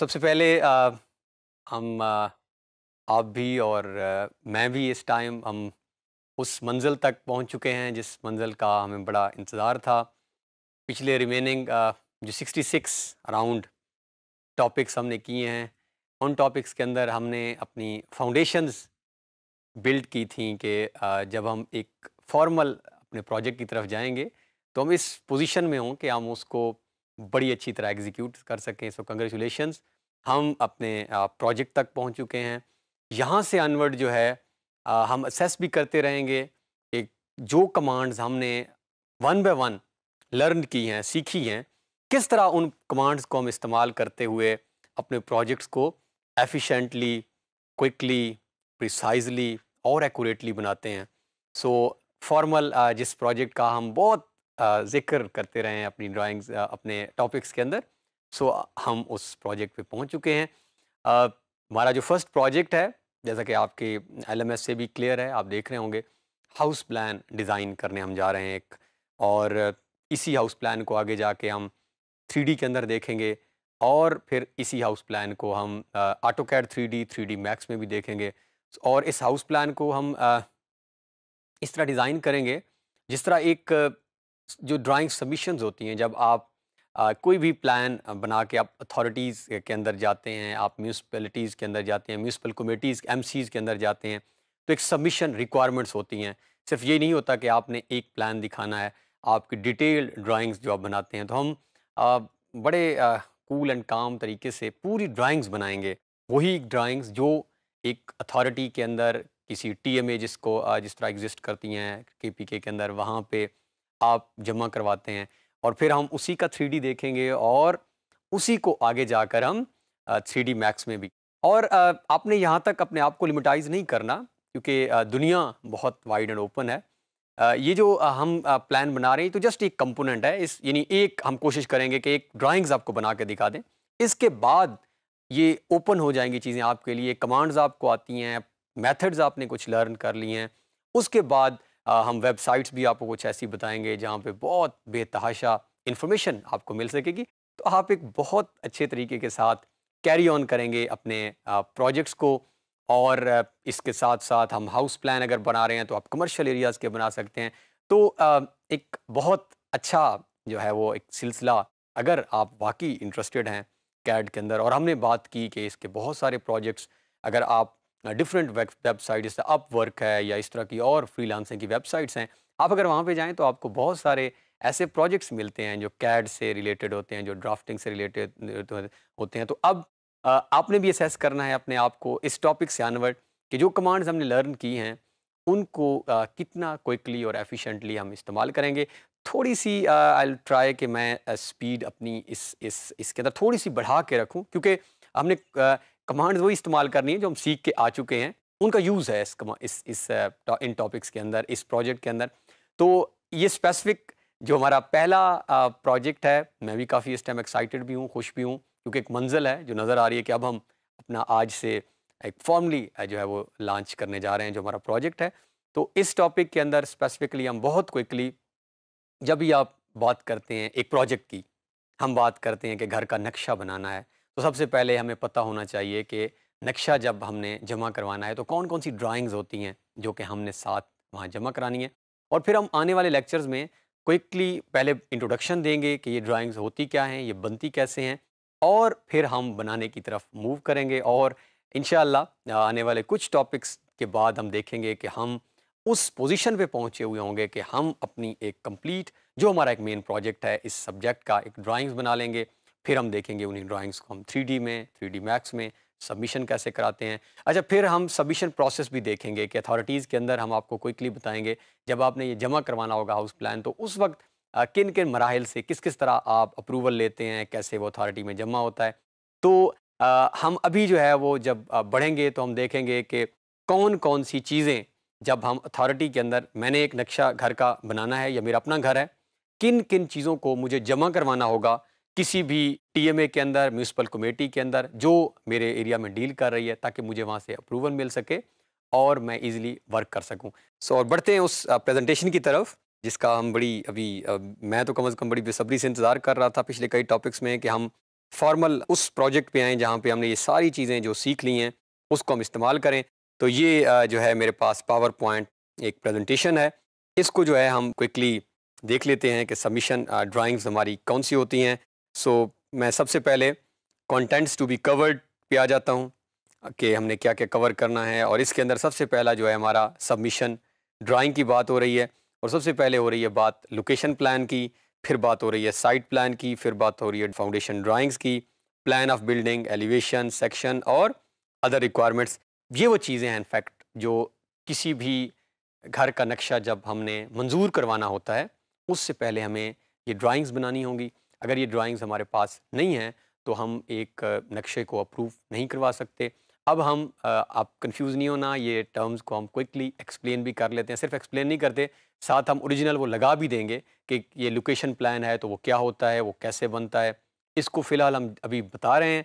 सबसे पहले आ, हम आ, आप भी और आ, मैं भी इस टाइम हम उस मंजिल तक पहुंच चुके हैं जिस मंजिल का हमें बड़ा इंतज़ार था पिछले रिमेनिंग जो 66 अराउंड टॉपिक्स हमने किए हैं उन टॉपिक्स के अंदर हमने अपनी फाउंडेशंस बिल्ड की थी कि जब हम एक फॉर्मल अपने प्रोजेक्ट की तरफ जाएंगे तो हम इस पोजीशन में हों कि हम उसको बड़ी अच्छी तरह एग्जीक्यूट कर सकें सो कंग्रेचुलेशन हम अपने प्रोजेक्ट तक पहुंच चुके हैं यहाँ से अनवर्ड जो है हम असेस भी करते रहेंगे कि जो कमांड्स हमने वन बाय वन लर्न की हैं सीखी हैं किस तरह उन कमांड्स को हम इस्तेमाल करते हुए अपने प्रोजेक्ट्स को एफिशिएंटली क्विकली प्रिसाइजली और एक्यूरेटली बनाते हैं सो so, फॉर्मल uh, जिस प्रोजेक्ट का हम बहुत uh, जिक्र करते रहे हैं अपनी ड्राइंग्स uh, अपने टॉपिक्स के अंदर सो so, हम उस प्रोजेक्ट पे पहुंच चुके हैं हमारा जो फर्स्ट प्रोजेक्ट है जैसा कि आपके एल से भी क्लियर है आप देख रहे होंगे हाउस प्लान डिज़ाइन करने हम जा रहे हैं एक और इसी हाउस प्लान को आगे जाके हम थ्री के अंदर देखेंगे और फिर इसी हाउस प्लान को हम AutoCAD three D three D max में भी देखेंगे और इस हाउस प्लान को हम आ, इस तरह डिज़ाइन करेंगे जिस तरह एक जो ड्राइंग सबमिशन होती हैं जब आप आ, कोई भी प्लान बना के आप अथॉरिटीज़ के अंदर जाते हैं आप म्यूनसिपलिटीज़ के अंदर जाते हैं म्यूनसिपल कमेटीज़ एम के अंदर जाते हैं तो एक सबमिशन रिक्वायरमेंट्स होती हैं सिर्फ ये नहीं होता कि आपने एक प्लान दिखाना है आपकी डिटेल्ड ड्राइंग्स जो आप बनाते हैं तो हम बड़े कूल एंड काम तरीके से पूरी ड्राइंग्स बनाएंगे वही ड्राइंग्स जो एक अथॉरिटी के अंदर किसी टीएमए जिसको जिस तरह एग्जिस्ट करती हैं केपीके के अंदर वहाँ पे आप जमा करवाते हैं और फिर हम उसी का थ्री देखेंगे और उसी को आगे जाकर हम थ्री मैक्स में भी और आपने यहाँ तक अपने आप को लिमिटाइज नहीं करना क्योंकि दुनिया बहुत वाइड एंड ओपन है ये जो हम प्लान बना रहे हैं तो जस्ट एक कंपोनेंट है इस यानी एक हम कोशिश करेंगे कि एक ड्राइंग्स आपको बना के दिखा दें इसके बाद ये ओपन हो जाएंगी चीज़ें आपके लिए कमांड्स आपको आती हैं मेथड्स आपने कुछ लर्न कर लिए हैं उसके बाद आ, हम वेबसाइट्स भी आपको कुछ ऐसी बताएंगे जहाँ पर बहुत बेतहाशा इन्फॉर्मेशन आपको मिल सकेगी तो आप एक बहुत अच्छे तरीके के साथ कैरी ऑन करेंगे अपने प्रोजेक्ट्स को और इसके साथ साथ हम हाउस प्लान अगर बना रहे हैं तो आप कमर्शियल एरियाज़ के बना सकते हैं तो एक बहुत अच्छा जो है वो एक सिलसिला अगर आप वाकई इंटरेस्टेड हैं कैड के अंदर और हमने बात की कि इसके बहुत सारे प्रोजेक्ट्स अगर आप डिफरेंट वेबसाइट जैसे अप वर्क है या इस तरह की और फ्रीलांसिंग की वेबसाइट्स हैं आप अगर वहाँ पे जाएं तो आपको बहुत सारे ऐसे प्रोजेक्ट्स मिलते हैं जो कैड से रिलेटेड होते हैं जो ड्राफ्टिंग से रिलेटेड होते हैं तो अब आपने भी असेस करना है अपने आप को इस टॉपिक से अनवर्ड कि जो कमांड्स हमने लर्न की हैं उनको आ, कितना क्विकली और एफिशिएंटली हम इस्तेमाल करेंगे थोड़ी सी आई ट्राई कि मैं स्पीड अपनी इस इस इसके अंदर थोड़ी सी बढ़ा के रखूं क्योंकि हमने कमांड्स वही इस्तेमाल करनी है जो हम सीख के आ चुके हैं उनका यूज़ है इस इस इस इन टॉपिक्स के अंदर इस प्रोजेक्ट के अंदर तो ये स्पेसिफिक जो हमारा पहला प्रोजेक्ट है मैं भी काफ़ी इस टाइम एक्साइटेड भी हूँ खुश भी हूँ क्योंकि एक मंजिल है जो नज़र आ रही है कि अब हम अपना आज से एक फॉर्मली जो है वो लॉन्च करने जा रहे हैं जो हमारा प्रोजेक्ट है तो इस टॉपिक के अंदर स्पेसिफिकली हम बहुत क्विकली जब भी आप बात करते हैं एक प्रोजेक्ट की हम बात करते हैं कि घर का नक्शा बनाना है तो सबसे पहले हमें पता होना चाहिए कि नक्शा जब हमने जमा करवाना है तो कौन कौन सी ड्राइंग्स होती हैं जो कि हमने साथ वहाँ जमा करानी है और फिर हम आने वाले लेक्चर्स में क्विकली पहले इंट्रोडक्शन देंगे कि ये ड्राइंग्स होती क्या हैं ये बनती कैसे हैं और फिर हम बनाने की तरफ मूव करेंगे और इन आने वाले कुछ टॉपिक्स के बाद हम देखेंगे कि हम उस पोजीशन पे पहुंचे हुए होंगे कि हम अपनी एक कंप्लीट जो हमारा एक मेन प्रोजेक्ट है इस सब्जेक्ट का एक ड्राइंग्स बना लेंगे फिर हम देखेंगे उन्हीं ड्राइंग्स को हम थ्री में थ्री मैक्स में सबमिशन कैसे कराते हैं अच्छा फिर हम सबमिशन प्रोसेस भी देखेंगे कि अथॉरिटीज़ के अंदर हम आपको क्विकली बताएंगे जब आपने ये जमा करवाना होगा हाउस प्लान तो उस वक्त किन किन मराहल से किस किस तरह आप अप्रूवल लेते हैं कैसे वो अथॉरिटी में जमा होता है तो आ, हम अभी जो है वो जब बढ़ेंगे तो हम देखेंगे कि कौन कौन सी चीज़ें जब हम अथॉरिटी के अंदर मैंने एक नक्शा घर का बनाना है या मेरा अपना घर है किन किन चीज़ों को मुझे जमा करवाना होगा किसी भी टीएमए के अंदर म्यूनसिपल कमेटी के अंदर जो मेरे एरिया में डील कर रही है ताकि मुझे वहाँ से अप्रूवल मिल सके और मैं इजीली वर्क कर सकूँ सो so, और बढ़ते हैं उस प्रेजेंटेशन की तरफ जिसका हम बड़ी अभी मैं तो कम अज़ कम बड़ी बेसब्री से इंतज़ार कर रहा था पिछले कई टॉपिक्स में कि हम फॉर्मल उस प्रोजेक्ट पे आएँ जहाँ पे हमने ये सारी चीज़ें जो सीख ली हैं उसको हम इस्तेमाल करें तो ये जो है मेरे पास पावर पॉइंट एक प्रेजेंटेशन है इसको जो है हम क्विकली देख लेते हैं कि सबमिशन ड्राइंग्स हमारी कौन सी होती हैं सो मैं सबसे पहले कॉन्टेंट्स टू बी कवर्ड पे आ जाता हूँ कि हमने क्या क्या कवर करना है और इसके अंदर सबसे पहला जो है हमारा सबमिशन ड्राइंग की बात हो रही है और सबसे पहले हो रही है बात लोकेशन प्लान की फिर बात हो रही है साइट प्लान की फिर बात हो रही है फाउंडेशन ड्राइंग्स की plan of building elevation section और अदर रिक्वायरमेंट्स ये वो चीज़ें हैं इनफैक्ट जो किसी भी घर का नक्शा जब हमने मंजूर करवाना होता है उससे पहले हमें ये ड्राइंग्स बनानी होंगी अगर ये ड्राइंग्स हमारे पास नहीं हैं तो हम एक नक्शे को अप्रूव नहीं करवा सकते अब हम आप कंफ्यूज नहीं होना ये टर्म्स को हम क्विकली एक्सप्लेन भी कर लेते हैं सिर्फ एक्सप्लेन नहीं करते साथ हम ओरिजिनल वो लगा भी देंगे कि ये लोकेशन प्लान है तो वो क्या होता है वो कैसे बनता है इसको फ़िलहाल हम अभी बता रहे हैं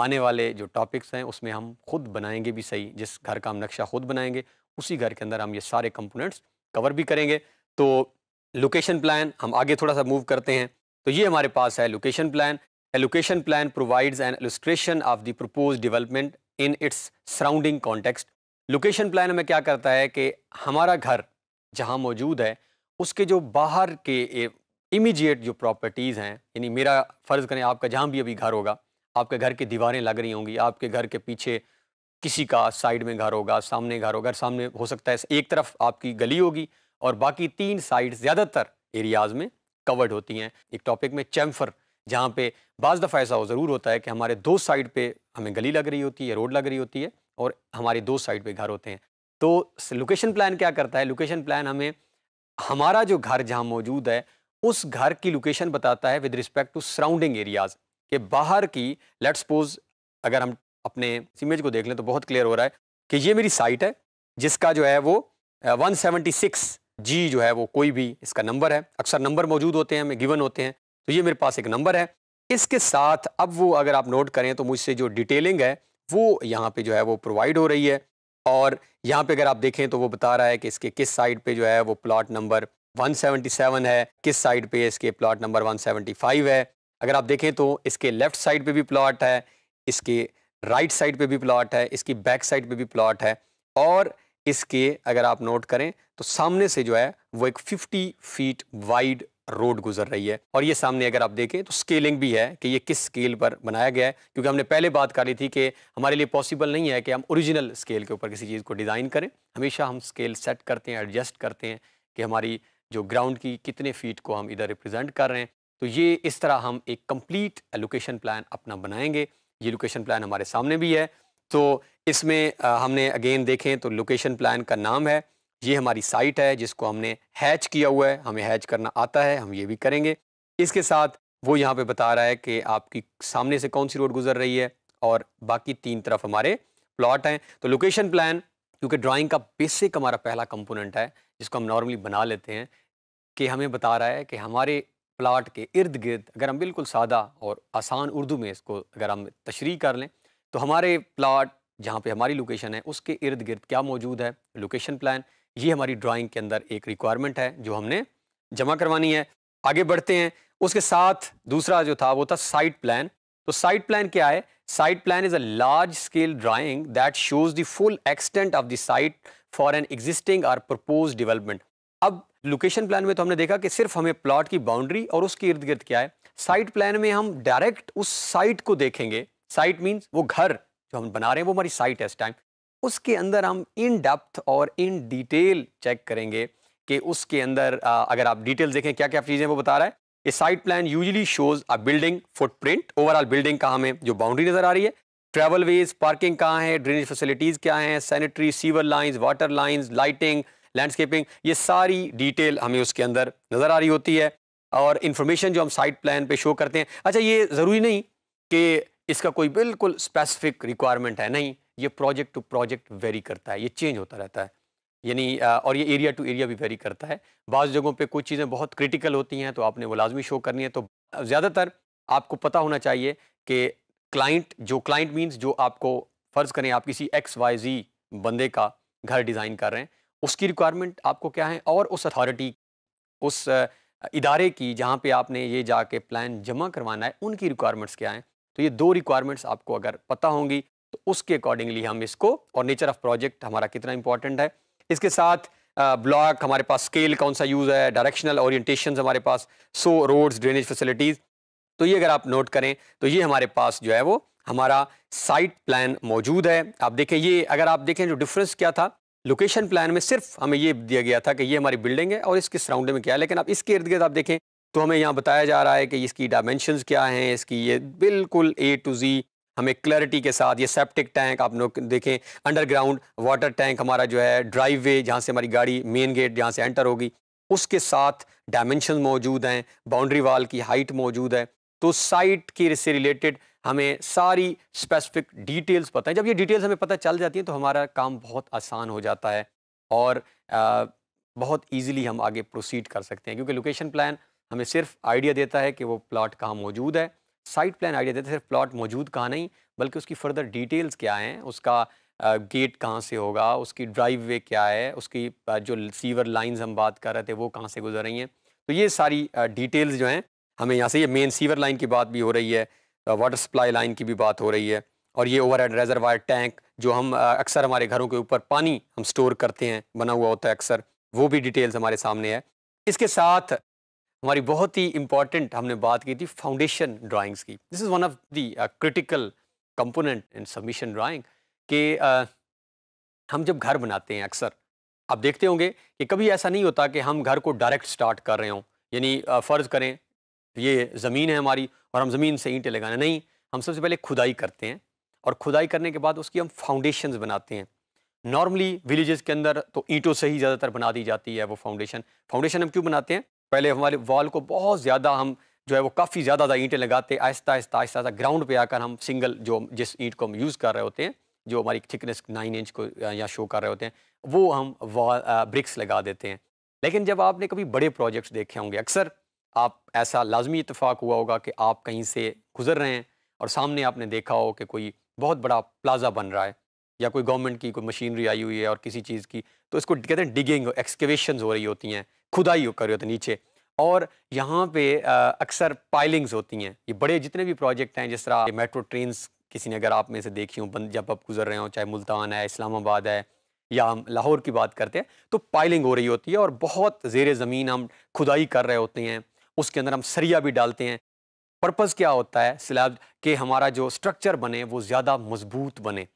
आने वाले जो टॉपिक्स हैं उसमें हम खुद बनाएंगे भी सही जिस घर का हम नक्शा खुद बनाएंगे उसी घर के अंदर हम ये सारे कंपोनेंट्स कवर भी करेंगे तो लोकेशन प्लान हम आगे थोड़ा सा मूव करते हैं तो ये हमारे पास है location plan location plan provides an illustration of the propose development in its surrounding context location plan हमें क्या करता है कि हमारा घर जहाँ मौजूद है उसके जो बाहर के इमीजिएट जो प्रॉपर्टीज़ हैं यानी मेरा फ़र्ज़ करें आपका जहाँ भी अभी घर होगा आपके घर की दीवारें लग रही होंगी आपके घर के पीछे किसी का साइड में घर होगा सामने घर होगा सामने हो सकता है एक तरफ आपकी गली होगी और बाकी तीन साइड ज़्यादातर एरियाज़ में कवर्ड होती हैं एक टॉपिक में चैम्फर जहाँ पे बज़ दफ़ा ऐसा हो ज़रूर होता है कि हमारे दो साइड पे हमें गली लग रही होती है रोड लग रही होती है और हमारे दो साइड पे घर होते हैं तो लोकेशन प्लान क्या करता है लोकेशन प्लान हमें हमारा जो घर जहाँ मौजूद है उस घर की लोकेशन बताता है with respect to surrounding areas के बाहर की लेट सपोज अगर हम अपने इमेज को देख लें तो बहुत क्लियर हो रहा है कि ये मेरी साइट है जिसका जो है वो वन सेवेंटी सिक्स जी जो है वो कोई भी इसका नंबर है अक्सर नंबर मौजूद होते हैं हमें गिवन होते हैं तो ये मेरे पास एक नंबर है इसके साथ अब वो अगर आप नोट करें तो मुझसे जो डिटेलिंग है वो यहाँ पे जो है वो प्रोवाइड हो रही है और यहाँ पे अगर आप देखें तो वो बता रहा है कि इसके किस साइड पे जो है वो प्लॉट नंबर 177 है किस साइड पे इसके प्लॉट नंबर 175 है अगर आप देखें तो इसके लेफ़्ट साइड पे भी प्लॉट है इसके राइट साइड पे भी प्लॉट है इसकी बैक साइड पे भी प्लॉट है और इसके अगर आप नोट करें तो सामने से जो है वो एक फिफ्टी फीट वाइड रोड गुजर रही है और ये सामने अगर आप देखें तो स्केलिंग भी है कि ये किस स्केल पर बनाया गया है क्योंकि हमने पहले बात कर ली थी कि हमारे लिए पॉसिबल नहीं है कि हम ओरिजिनल स्केल के ऊपर किसी चीज़ को डिज़ाइन करें हमेशा हम स्केल सेट करते हैं एडजस्ट करते हैं कि हमारी जो ग्राउंड की कितने फीट को हम इधर रिप्रजेंट कर रहे हैं तो ये इस तरह हम एक कम्प्लीट लोकेशन प्लान अपना बनाएंगे ये लोकेशन प्लान हमारे सामने भी है तो इसमें हमने अगेन देखें तो लोकेशन प्लान का नाम है ये हमारी साइट है जिसको हमने हैच किया हुआ है हमें हैच करना आता है हम ये भी करेंगे इसके साथ वो यहाँ पे बता रहा है कि आपकी सामने से कौन सी रोड गुजर रही है और बाकी तीन तरफ हमारे प्लॉट हैं तो लोकेशन प्लान क्योंकि ड्राइंग का बेसिक हमारा पहला कंपोनेंट है जिसको हम नॉर्मली बना लेते हैं कि हमें बता रहा है कि हमारे प्लाट के इर्द गिर्द अगर हम बिल्कुल सादा और आसान उर्दू में इसको अगर हम तशरी कर लें तो हमारे प्लाट जहाँ पर हमारी लोकेशन है उसके इर्द गिर्द क्या मौजूद है लोकेशन प्लान ये हमारी ड्राइंग के अंदर एक रिक्वायरमेंट है जो हमने जमा करवानी है आगे बढ़ते हैं उसके साथ दूसरा जो था वो था साइट प्लान तो साइट प्लान क्या है site plan is a large scale drawing that shows the full extent of the site for an existing or propose development अब लोकेशन प्लान में तो हमने देखा कि सिर्फ हमें प्लॉट की बाउंड्री और उसके इर्द गिर्द क्या है साइट प्लान में हम डायरेक्ट उस साइट को देखेंगे साइट मीन्स वो घर जो हम बना रहे हैं वो हमारी साइट है इस टाइम उसके अंदर हम इन डेप्थ और इन डिटेल चेक करेंगे कि उसके अंदर आ, अगर आप डिटेल देखें क्या क्या चीज़ें वो बता रहा है a site plan usually shows a building footprint overall building का हमें जो बाउंड्री नज़र आ रही है ट्रेवल वेज पार्किंग कहाँ है ड्रेनेज फैसिलिटीज़ क्या हैं sanitary sewer lines water lines lighting landscaping ये सारी डिटेल हमें उसके अंदर नज़र आ रही होती है और इन्फॉर्मेशन जो हम साइट प्लान पे शो करते हैं अच्छा ये ज़रूरी नहीं कि इसका कोई बिल्कुल स्पेसिफिक रिक्वायरमेंट है नहीं ये प्रोजेक्ट टू प्रोजेक्ट वेरी करता है ये चेंज होता रहता है यानी और ये एरिया टू एरिया भी वेरी करता है बाज़ जगहों पे कुछ चीज़ें बहुत क्रिटिकल होती हैं तो आपने वो लाजमी शो करनी है तो ज़्यादातर आपको पता होना चाहिए कि क्लाइंट जो क्लाइंट मीन्स जो आपको फ़र्ज़ करें आप किसी एक्स वाई जी बंदे का घर डिज़ाइन कर रहे हैं उसकी रिक्वायरमेंट आपको क्या है और उस अथॉरिटी उस इदारे की जहाँ पे आपने ये जाके प्लान जमा करवाना है उनकी रिक्वायरमेंट्स क्या हैं तो ये दो रिक्वायरमेंट्स आपको अगर पता होंगी तो उसके अकॉर्डिंगली हम इसको और नेचर ऑफ प्रोजेक्ट हमारा कितना इंपॉर्टेंट है इसके साथ ब्लॉक हमारे पास स्केल कौन सा यूज़ है डायरेक्शनल ओरिएंटेशन हमारे पास सो रोड्स ड्रेनेज फैसिलिटीज़ तो ये अगर आप नोट करें तो ये हमारे पास जो है वो हमारा साइट प्लान मौजूद है आप देखें ये अगर आप देखें जो डिफरेंस क्या था लोकेशन प्लान में सिर्फ हमें ये दिया गया था कि ये हमारी बिल्डिंग है और इसके सराउंडिंग में क्या है लेकिन आप इसके इर्द गिर्द आप देखें तो हमें यहाँ बताया जा रहा है कि इसकी डायमेंशन क्या हैं इसकी ये बिल्कुल ए टू जी हमें क्लैरिटी के साथ ये सेप्टिक टैंक आप लोग देखें अंडरग्राउंड वाटर टैंक हमारा जो है ड्राइव वे जहाँ से हमारी गाड़ी मेन गेट जहाँ से एंटर होगी उसके साथ डायमेंशन मौजूद हैं बाउंड्री वाल की हाइट मौजूद है तो साइट के से रिलेटेड हमें सारी स्पेसिफिक डिटेल्स पता है जब ये डिटेल्स हमें पता चल जाती हैं तो हमारा काम बहुत आसान हो जाता है और आ, बहुत इजीली हम आगे प्रोसीड कर सकते हैं क्योंकि लोकेशन प्लान हमें सिर्फ आइडिया देता है कि वो प्लाट कहाँ मौजूद है साइट प्लान आइडिया देते सिर्फ प्लॉट मौजूद कहाँ नहीं बल्कि उसकी फर्दर डिटेल्स क्या हैं उसका गेट कहाँ से होगा उसकी ड्राइव वे क्या है उसकी जो सीवर लाइंस हम बात कर रहे थे वो कहाँ से गुजर रही हैं तो ये सारी डिटेल्स जो हैं हमें यहाँ से ये मेन सीवर लाइन की बात भी हो रही है वाटर सप्लाई लाइन की भी बात हो रही है और ये ओवर हेड रेजरवायर टैंक जो हम अक्सर हमारे घरों के ऊपर पानी हम स्टोर करते हैं बना हुआ होता है अक्सर वो भी डिटेल्स हमारे सामने है इसके साथ हमारी बहुत ही इंपॉर्टेंट हमने बात की थी फाउंडेशन ड्राइंग्स की this is one of the critical component in submission drawing कि uh, हम जब घर बनाते हैं अक्सर आप देखते होंगे कि कभी ऐसा नहीं होता कि हम घर को डायरेक्ट स्टार्ट कर रहे हों यानी uh, फ़र्ज़ करें ये ज़मीन है हमारी और हम ज़मीन से ईंटें लगाना नहीं हम सबसे पहले खुदाई करते हैं और खुदाई करने के बाद उसकी हम फाउंडेशन बनाते हैं नॉर्मली विलेजेस के अंदर तो ईंटों से ही ज़्यादातर बना दी जाती है वो फाउंडेशन फाउंडेशन हम क्यों बनाते हैं पहले हमारे वॉल को बहुत ज़्यादा हम जो है वो काफ़ी ज़्यादा ज़्यादा ईंटें लगाते आहिस्ता आहिस्ता आहिस्ता आहिस्ता ग्राउंड पे आकर हम सिंगल जो जिस ईंट को हम यूज़ कर रहे होते हैं जो हमारी थिकनेस नाइन इंच को या शो कर रहे होते हैं वो हम वॉल ब्रिक्स लगा देते हैं लेकिन जब आपने कभी बड़े प्रोजेक्ट्स देखे होंगे अक्सर आप ऐसा लाजमी इतफाक़ हुआ होगा कि आप कहीं से गुजर रहे हैं और सामने आपने देखा हो कि कोई बहुत बड़ा प्लाजा बन रहा है या कोई गवर्नमेंट की कोई मशीनरी आई हुई है और किसी चीज़ की तो इसको कहते हैं डिगिंग एक्सकेवेशन हो रही होती हैं खुदाई कर रहे होते नीचे और यहाँ पे अक्सर पाइलिंग्स होती हैं ये बड़े जितने भी प्रोजेक्ट हैं जिस तरह मेट्रो ट्रेन किसी ने अगर आप में से देखी हो बंद जब आप गुजर रहे हो चाहे मुल्तान है इस्लामाबाद है या हम लाहौर की बात करते हैं तो पाइलिंग हो रही होती है और बहुत जेर ज़मीन हम खुदाई कर रहे होते हैं उसके अंदर हम सरिया भी डालते हैं पर्पज़ क्या होता है स्लैब के हमारा जो स्ट्रक्चर बने वो ज़्यादा मजबूत बने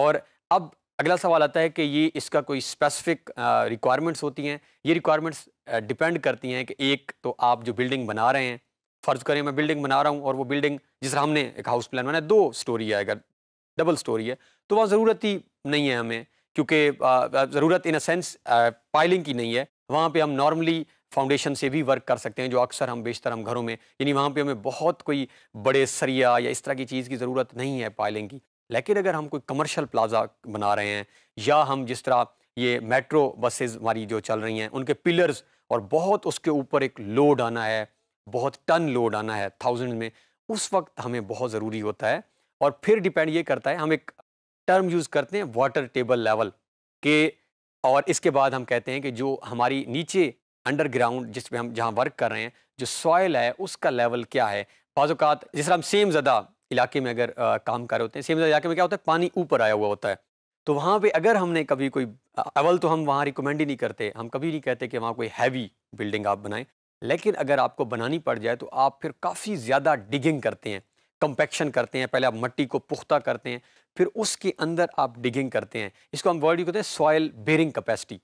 और अब अगला सवाल आता है कि ये इसका कोई स्पेसिफिक रिक्वायरमेंट्स होती हैं ये रिक्वायरमेंट्स डिपेंड करती हैं कि एक तो आप जो बिल्डिंग बना रहे हैं फ़र्ज़ करें मैं बिल्डिंग बना रहा हूँ और वो बिल्डिंग जिस तरह हमने एक हाउस प्लान बनाया दो स्टोरी है अगर डबल स्टोरी है तो वहाँ ज़रूरत ही नहीं है हमें क्योंकि ज़रूरत इन अ सेंस पाइलिंग की नहीं है वहाँ पे हम नॉर्मली फाउंडेशन से भी वर्क कर सकते हैं जो अक्सर हम बेशतर हम घरों में यानी वहाँ पे हमें बहुत कोई बड़े सरिया या इस तरह की चीज़ की ज़रूरत नहीं है पाइलिंग की लेकिन अगर हम कोई कमर्शियल प्लाजा बना रहे हैं या हम जिस तरह ये मेट्रो बसेज हमारी जो चल रही हैं उनके पिलर्स और बहुत उसके ऊपर एक लोड आना है बहुत टन लोड आना है थाउजेंड में उस वक्त हमें बहुत ज़रूरी होता है और फिर डिपेंड ये करता है हम एक टर्म यूज़ करते हैं वाटर टेबल लेवल के और इसके बाद हम कहते हैं कि जो हमारी नीचे अंडरग्राउंड जिस पे हम जहाँ वर्क कर रहे हैं जो सॉयल है उसका लेवल क्या है बाज़ात जिस हम सेम ज़्यादा इलाके में अगर आ, काम कर रहे होते हैं सेम ज़्यादा इलाके में क्या होता है पानी ऊपर आया हुआ होता है तो वहाँ पे अगर हमने कभी कोई अवल तो हम वहाँ रिकमेंड ही नहीं करते हम कभी नहीं कहते कि वहाँ कोई हैवी बिल्डिंग आप बनाएं लेकिन अगर आपको बनानी पड़ जाए तो आप फिर काफ़ी ज़्यादा डिगिंग करते हैं कंपेक्शन करते हैं पहले आप मट्टी को पुख्ता करते हैं फिर उसके अंदर आप डिगिंग करते हैं इसको हम वर्ड यू कहते हैं सॉयल बेरिंग कैपेसिटी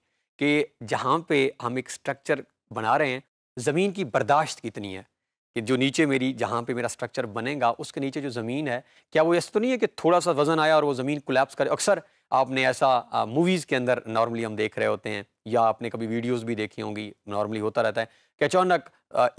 कि जहाँ पर हम एक स्ट्रक्चर बना रहे हैं ज़मीन की बर्दाश्त कितनी है कि जो नीचे मेरी जहाँ पे मेरा स्ट्रक्चर बनेगा उसके नीचे जो ज़मीन है क्या वो ऐसा तो नहीं है कि थोड़ा सा वज़न आया और वो ज़मीन कोलेप्स करे अक्सर आपने ऐसा मूवीज़ के अंदर नॉर्मली हम देख रहे होते हैं या आपने कभी वीडियोस भी देखी होंगी नॉर्मली होता रहता है कि अचानक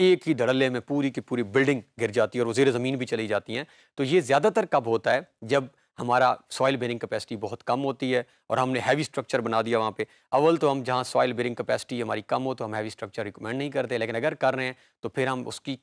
एक ही धड़ल्ले में पूरी की पूरी बिल्डिंग गिर जाती है और वजीर ज़मीन भी चली जाती हैं तो ये ज़्यादातर कब होता है जब हमारा सॉइल बेरिंग कैपेसिटी बहुत कम होती है और हमने हैवी स्ट्रक्चर बना दिया वहाँ पे अव्वल तो हम जहाँ सॉइल बेरिंग कैपेसिटी हमारी कम हो तो हम हैवी स्ट्रक्चर रिकमेंड नहीं करते लेकिन अगर कर रहे हैं तो फिर हम उसकी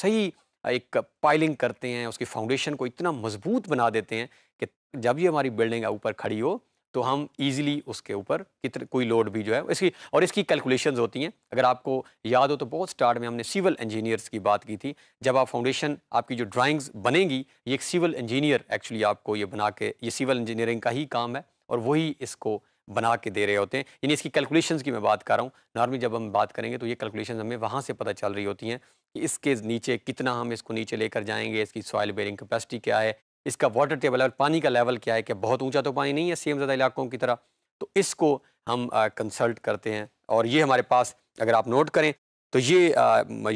सही एक पाइलिंग करते हैं उसकी फाउंडेशन को इतना मजबूत बना देते हैं कि जब ये हमारी बिल्डिंग ऊपर खड़ी हो तो हम ईजिली उसके ऊपर कितने कोई लोड भी जो है इसकी और इसकी कैलकुलेशंस होती हैं अगर आपको याद हो तो बहुत स्टार्ट में हमने सिविल इंजीनियर्स की बात की थी जब आप फाउंडेशन आपकी जो ड्राइंग्स बनेंगी ये एक सिविल इंजीनियर एक्चुअली आपको ये बना के ये सिविल इंजीनियरिंग का ही काम है और वही इसको बना के दे रहे होते हैं यानी इसकी कैलकुलेशन की मैं बात कर रहा हूँ नॉर्मली जब हम बात करेंगे तो ये कैलकुलेशन हमें वहाँ से पता चल रही होती हैं कि इसके नीचे कितना हम इसको नीचे लेकर जाएंगे इसकी सॉइल बेरिंग कैपेसिटी क्या है इसका वाटर टेबल और पानी का लेवल क्या है कि बहुत ऊंचा तो पानी नहीं है सेम ज़्यादा इलाकों की तरह तो इसको हम कंसल्ट करते हैं और ये हमारे पास अगर आप नोट करें तो ये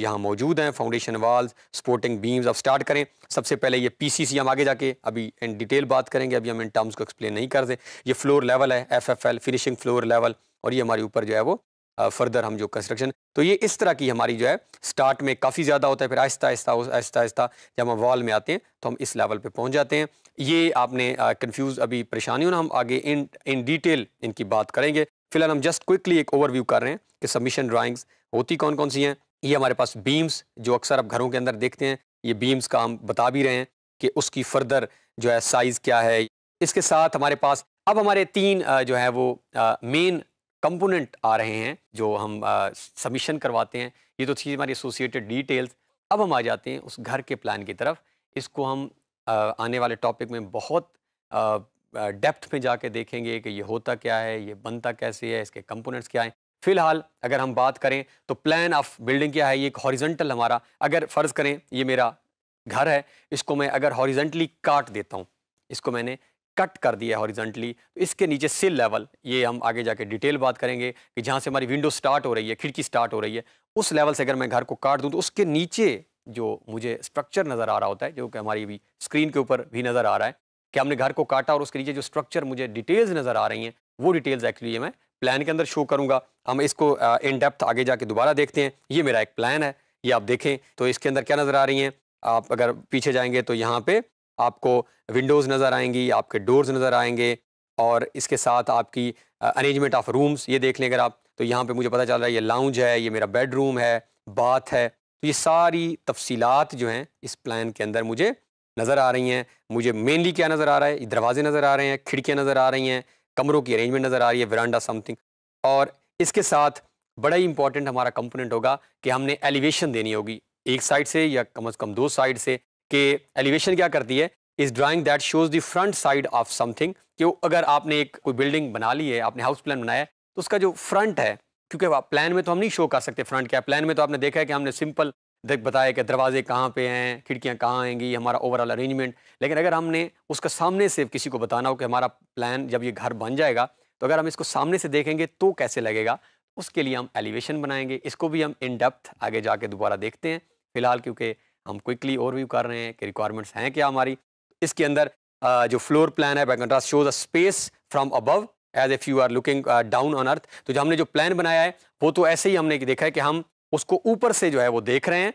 यहाँ मौजूद हैं फाउंडेशन वाल्स स्पोर्टिंग बीम्स अब स्टार्ट करें सबसे पहले ये पीसीसी हम आगे जाके अभी इन डिटेल बात करेंगे अभी हम इन टर्म्स को एक्सप्लेन नहीं कर दें ये फ्लोर लेवल है एफएफएल फिनिशिंग फ्लोर लेवल और ये हमारे ऊपर जो है वो फर्दर हम जो कंस्ट्रक्शन तो ये इस तरह की हमारी जो है स्टार्ट में काफ़ी ज़्यादा होता है फिर आहिस्ता आहिस्ता आहिस्ता आहिस्ता जब हम वॉल में आते हैं तो हम इस लेवल पे पहुंच जाते हैं ये आपने कंफ्यूज अभी परेशानी होना हम आगे इन इन डिटेल इनकी बात करेंगे फिलहाल हम जस्ट क्विकली एक ओवरव्यू कर रहे हैं कि सबमिशन ड्राइंग्स होती कौन कौन सी हैं ये हमारे पास बीम्स जो अक्सर आप घरों के अंदर देखते हैं ये बीम्स का हम बता भी रहे हैं कि उसकी फर्दर जो है साइज़ क्या है इसके साथ हमारे पास अब हमारे तीन जो है वो मेन कंपोनेंट आ रहे हैं जो हम सबमिशन करवाते हैं ये तो थी हमारी एसोसिएटेड डिटेल्स अब हम आ जाते हैं उस घर के प्लान की तरफ इसको हम आ, आने वाले टॉपिक में बहुत डेप्थ में जाके देखेंगे कि ये होता क्या है ये बनता कैसे है इसके कंपोनेंट्स क्या हैं फिलहाल अगर हम बात करें तो प्लान ऑफ बिल्डिंग क्या है ये एक हॉरिजेंटल हमारा अगर फ़र्ज़ करें ये मेरा घर है इसको मैं अगर हॉरिजेंटली काट देता हूँ इसको मैंने कट कर दिया हॉरिजेंटली तो इसके नीचे सिल लेवल ये हम आगे जाके डिटेल बात करेंगे कि जहाँ से हमारी विंडो स्टार्ट हो रही है खिड़की स्टार्ट हो रही है उस लेवल से अगर मैं घर को काट दूँ तो उसके नीचे जो मुझे स्ट्रक्चर नज़र आ रहा होता है जो कि हमारी भी स्क्रीन के ऊपर भी नज़र आ रहा है कि हमने घर को काटा और उसके नीचे जो स्ट्रक्चर मुझे डिटेल्स नज़र आ रही हैं वो डिटेल्स एक्चुअली मैं प्लान के अंदर शो करूँगा हम इसको इन डेप्थ आगे जाके दोबारा देखते हैं ये मेरा एक प्लान है ये आप देखें तो इसके अंदर क्या नज़र आ रही हैं आप अगर पीछे जाएंगे तो यहाँ पे आपको विंडोज़ नज़र आएंगी आपके डोर्स नज़र आएंगे और इसके साथ आपकी अरेंजमेंट ऑफ रूम्स ये देख लें अगर आप तो यहाँ पे मुझे पता चल रहा है ये लाउंज है ये मेरा बेडरूम है बाथ है तो ये सारी तफसीलात जो हैं इस प्लान के अंदर मुझे नज़र आ रही हैं मुझे मेनली क्या नज़र आ रहा है दरवाजे नज़र आ रहे हैं खिड़कियाँ नज़र आ रही हैं कमरों की अरेंजमेंट नज़र आ रही है वरांडा समथिंग और इसके साथ बड़ा ही इंपॉर्टेंट हमारा कंपोनेंट होगा कि हमने एलिवेशन देनी होगी एक साइड से या कम अज़ कम दो साइड से कि एलिवेशन क्या करती है इस drawing that shows the front side of something कि अगर आपने एक कोई बिल्डिंग बना ली है आपने हाउस प्लान बनाया है तो उसका जो फ्रंट है क्योंकि प्लान में तो हम नहीं शो कर सकते फ्रंट क्या प्लान में तो आपने देखा है कि हमने सिंपल देख बताया कि दरवाजे कहाँ पे हैं खिड़कियाँ कहाँ आएंगी हमारा ओवरऑल अरेंजमेंट लेकिन अगर हमने उसका सामने से किसी को बताना हो कि हमारा प्लान जब ये घर बन जाएगा तो अगर हम इसको सामने से देखेंगे तो कैसे लगेगा उसके लिए हम एलिवेशन बनाएंगे इसको भी हम इन डेप्थ आगे जाके दोबारा देखते हैं फिलहाल क्योंकि हम क्विकली ओवरव्यू कर रहे हैं कि रिक्वायरमेंट्स हैं क्या हमारी इसके अंदर जो फ्लोर प्लान है by contrast shows a space from above as if you are looking down on earth तो जो हमने जो प्लान बनाया है वो तो ऐसे ही हमने देखा है कि हम उसको ऊपर से जो है वो देख रहे हैं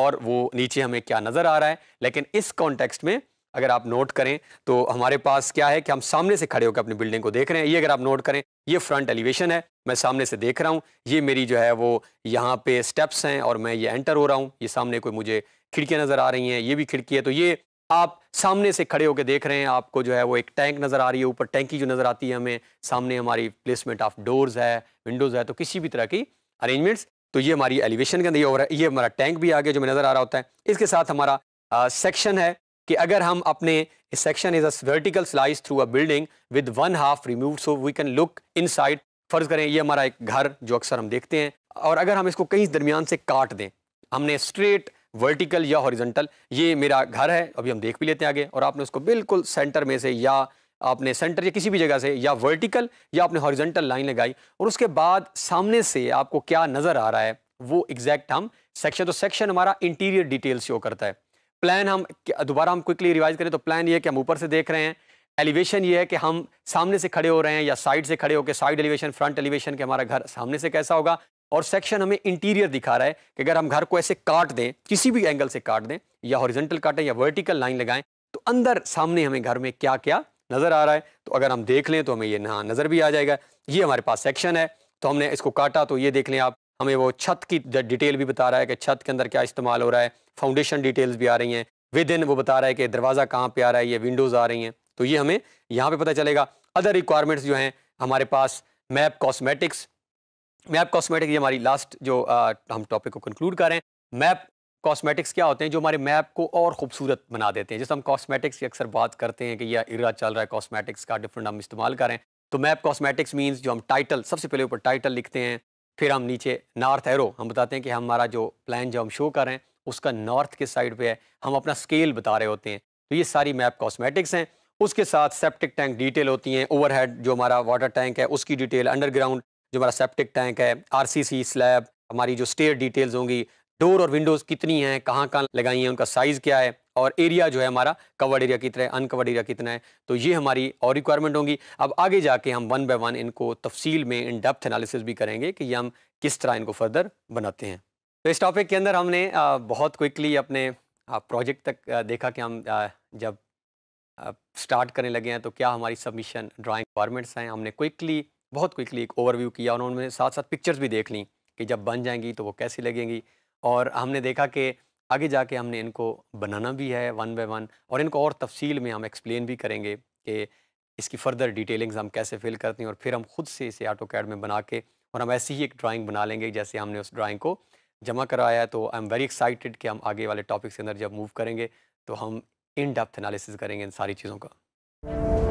और वो नीचे हमें क्या नज़र आ रहा है लेकिन इस कॉन्टेक्स्ट में अगर आप नोट करें तो हमारे पास क्या है कि हम सामने से खड़े होकर अपनी बिल्डिंग को देख रहे हैं ये अगर आप नोट करें ये फ्रंट एलिवेशन है मैं सामने से देख रहा हूँ ये मेरी जो है वो यहाँ पे स्टेप्स हैं और मैं ये एंटर हो रहा हूँ ये सामने कोई मुझे खिड़कियां नज़र आ रही हैं ये भी खिड़की है तो ये आप सामने से खड़े होकर देख रहे हैं आपको जो है वो एक टैंक नज़र आ रही है ऊपर टैंकी जो नज़र आती है हमें सामने हमारी प्लेसमेंट ऑफ डोर्स है विंडोज़ है तो किसी भी तरह की अरेंजमेंट्स तो ये हमारी एलिवेशन के अंदर ये हो रहा है ये हमारा टैंक भी आगे जो हमें नज़र आ रहा होता है इसके साथ हमारा सेक्शन है कि अगर हम अपने section is a vertical slice through a building with one half remove so we can look inside फ़र्ज़ करें ये हमारा एक घर जो अक्सर हम देखते हैं और अगर हम इसको कहीं दरमियान से काट दें हमने स्ट्रेट वर्टिकल या हॉरिजेंटल ये मेरा घर है अभी हम देख भी लेते हैं आगे और आपने उसको बिल्कुल सेंटर में से या आपने सेंटर या किसी भी जगह से या वर्टिकल या आपने हॉरिजेंटल लाइन लगाई और उसके बाद सामने से आपको क्या नज़र आ रहा है वो एग्जैक्ट हम सेक्शन तो सेक्शन हमारा इंटीरियर डिटेल शो करता है प्लान हम दोबारा हम क्विकली रिवाइज करें तो प्लान ये है कि हम ऊपर से देख रहे हैं एलिवेशन ये है कि हम सामने से खड़े हो रहे हैं या साइड से खड़े होकर साइड एलिवेशन फ्रंट एलिवेशन के हमारा घर सामने से कैसा होगा और सेक्शन हमें इंटीरियर दिखा रहा है कि अगर हम घर को ऐसे काट दें किसी भी एंगल से काट दें या हॉरिजेंटल काटें या वर्टिकल लाइन लगाएं तो अंदर सामने हमें घर में क्या क्या नज़र आ रहा है तो अगर हम देख लें तो हमें ये नहा नज़र भी आ जाएगा ये हमारे पास सेक्शन है तो हमने इसको काटा तो ये देख लें आप हमें वो छत की डिटेल भी बता रहा है कि छत के अंदर क्या इस्तेमाल हो रहा है फाउंडेशन डिटेल्स भी आ रही हैं विद इन वो बता रहा है कि दरवाज़ा कहाँ पे आ रहा है ये विंडोज़ आ रही हैं तो ये हमें यहाँ पे पता चलेगा अदर रिक्वायरमेंट्स जो हैं हमारे पास मैप कॉस्मेटिक्स मैप कॉस्मेटिक ये हमारी लास्ट जो आ, हम टॉपिक को कंक्लूड करें मैप कॉस्मेटिक्स क्या होते हैं जो हमारे मैप को और खूबसूरत बना देते हैं जैसे हम कॉस्मेटिक्स की अक्सर बात करते हैं कि यह इरा चल रहा है कॉस्मेटिक्स का डिफरेंट हम इस्तेमाल करें तो मैप कॉस्मेटिक्स मीन्स जो हम टाइटल सबसे पहले ऊपर टाइटल लिखते हैं फिर हम नीचे नॉर्थ एरो हम बताते हैं कि हमारा जो प्लान जो हम शो कर रहे हैं उसका नॉर्थ के साइड पे है हम अपना स्केल बता रहे होते हैं तो ये सारी मैप कॉस्मेटिक्स हैं उसके साथ सेप्टिक टैंक डिटेल होती हैं ओवरहेड जो हमारा वाटर टैंक है उसकी डिटेल अंडरग्राउंड जो हमारा सेप्टिक टैंक है आरसीसी स्लैब हमारी जो स्टेयर डिटेल्स होंगी डोर और विंडोज़ कितनी हैं कहाँ कहाँ लगाई हैं उनका साइज़ क्या है और एरिया जो है हमारा कवर्ड एरिया कितना है अनकवर्ड एरिया कितना है तो ये हमारी और रिक्वायरमेंट होंगी अब आगे जाके हम वन बाय वन इनको तफसील में इन डेप्थ एनालिसिस भी करेंगे कि ये हम किस तरह इनको फर्दर बनाते हैं तो इस टॉपिक के अंदर हमने बहुत क्विकली अपने प्रोजेक्ट तक देखा कि हम जब स्टार्ट करने लगे हैं तो क्या हमारी सबमिशन ड्राइंग रिक्वायरमेंट्स हैं हमने क्विकली बहुत क्विकली एक ओवरव्यू किया उन्होंने साथ साथ पिक्चर्स भी देख ली कि जब बन जाएंगी तो वो कैसी लगेंगी और हमने देखा कि आगे जाके हमने इनको बनाना भी है वन बाय वन और इनको और तफसील में हम एक्सप्लेन भी करेंगे कि इसकी फ़र्दर डिटेलिंग्स हम कैसे फिल करते हैं और फिर हम खुद से इसे ऑटो कैड में बना के और हम ऐसी ही एक ड्राइंग बना लेंगे जैसे हमने उस ड्राइंग को जमा कराया है तो आई एम वेरी एक्साइटेड कि हम आगे वाले टॉपिक्स के अंदर जब मूव करेंगे तो हम इन डेप्थ एनालिसिस करेंगे इन सारी चीज़ों का